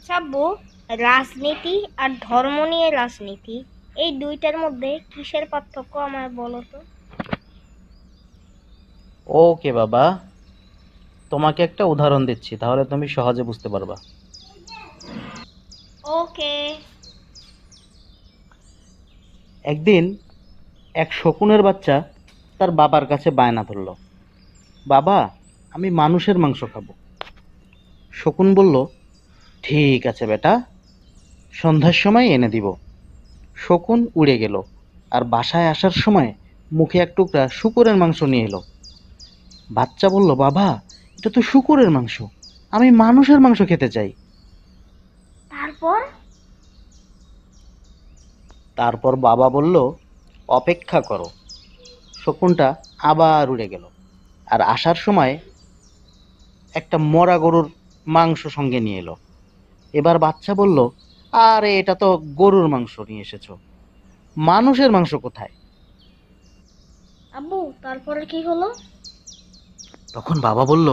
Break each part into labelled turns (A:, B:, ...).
A: আচ্ছা রাজনীতি আর ধর্ম নিয়ে রাজনীতি এই দুইটার মধ্যে কিসের পার্থক্য আমার বলো তো ওকে বাবা তোমাকে একটা উদাহরণ দিচ্ছি তাহলে তুমি সহজে বুঝতে পারবা ওকে একদিন এক শকুনের বাচ্চা তার বাবার কাছে বায়না ধরল বাবা আমি মানুষের মাংস খাবো শকুন বলল ঠিক আছে বেটা সন্ধ্যার সময় এনে দিব শকুন উড়ে গেল আর বাসায় আসার সময় মুখে এক টুকরা শুকুরের মাংস নিয়ে এলো বাচ্চা বলল বাবা এটা তো শুকুরের মাংস আমি মানুষের মাংস খেতে চাই তারপর তারপর বাবা বলল অপেক্ষা করো শকুনটা আবার উড়ে গেল আর আসার সময় একটা মরা গরুর মাংস সঙ্গে নিয়ে এলো এবার বাচ্চা বলল আরে এটা তো গরুর মাংস নিয়ে এসেছ মানুষের মাংস কোথায় আব্বু তারপরে কি হলো তখন বাবা বলল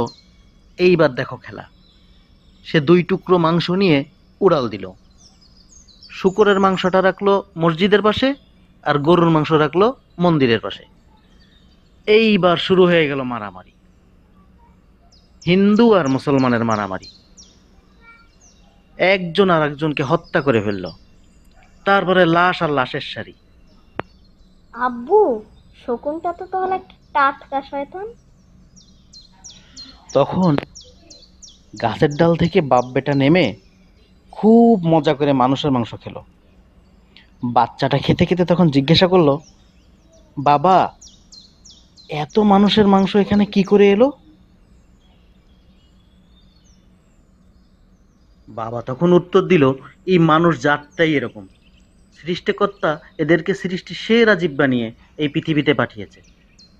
A: এইবার দেখো খেলা সে দুই টুকরো মাংস নিয়ে উড়াল দিল শুকরের মাংসটা রাখলো মসজিদের পাশে আর গরুর মাংস রাখলো মন্দিরের পাশে এইবার শুরু হয়ে গেল মারামারি হিন্দু আর মুসলমানের মারামারি একজন আর একজনকে হত্যা করে ফেলল তারপরে লাশ আর লাশের সারি আব্বু শকুনটা তো তাহলে একটা টাটকা শয়তান তখন গাছের ডাল থেকে বাপ বেটা নেমে খুব মজা করে মানুষের মাংস খেলো বাচ্চাটা খেতে খেতে তখন জিজ্ঞাসা করলো বাবা এত মানুষের মাংস এখানে কি করে এলো বাবা তখন উত্তর দিল এই মানুষ জাতটাই এরকম সৃষ্টিকর্তা এদেরকে সৃষ্টির সেরা জীব বানিয়ে এই পৃথিবীতে পাঠিয়েছে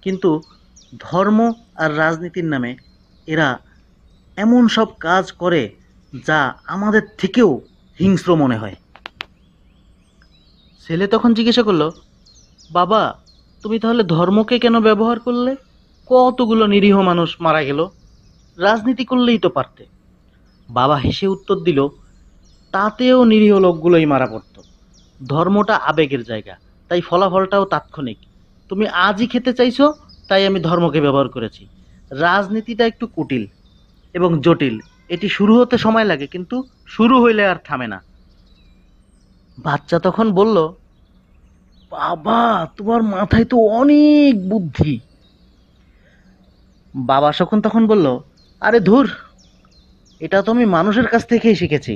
A: কিন্তু ধর্ম আর রাজনীতির নামে এরা এমন সব কাজ করে যা আমাদের থেকেও হিংস্র মনে হয় ছেলে তখন জিজ্ঞাসা করলো বাবা তুমি তাহলে ধর্মকে কেন ব্যবহার করলে কতগুলো নিরীহ মানুষ মারা গেল রাজনীতি করলেই তো পারতে বাবা হেসে উত্তর দিল তাতেও নিরীহ লোকগুলোই মারা পড়ত ধর্মটা আবেগের জায়গা তাই ফলাফলটাও তাৎক্ষণিক তুমি আজই খেতে চাইছো তাই আমি ধর্মকে ব্যবহার করেছি রাজনীতিটা একটু কুটিল এবং জটিল এটি শুরু হতে সময় লাগে কিন্তু শুরু হইলে আর থামে না বাচ্চা তখন বলল বাবা তোমার মাথায় তো অনেক বুদ্ধি বাবা শকুন তখন বলল আরে ধুর এটা তো আমি মানুষের কাছ থেকেই শিখেছি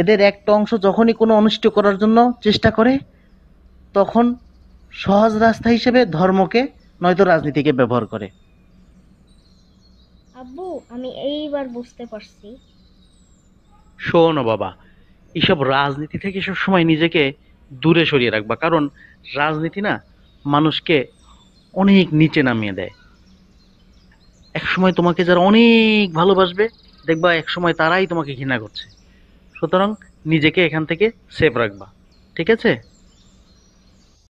A: এদের একটা অংশ যখনই কোনো অনিষ্ট করার জন্য চেষ্টা করে তখন সহজ রাস্তা হিসেবে ধর্মকে নয়তো রাজনীতিকে ব্যবহার করে আব্বু আমি এইবার বুঝতে পারছি শোনো বাবা এসব রাজনীতি থেকে সব সময় নিজেকে দূরে সরিয়ে রাখবা কারণ রাজনীতি না মানুষকে অনেক নিচে নামিয়ে দেয় এক সময় তোমাকে যারা অনেক ভালোবাসবে দেখবা একসময় তারাই তোমাকে ঘৃণা করছে সুতরাং নিজেকে এখান থেকে সেফ রাখবা ঠিক আছে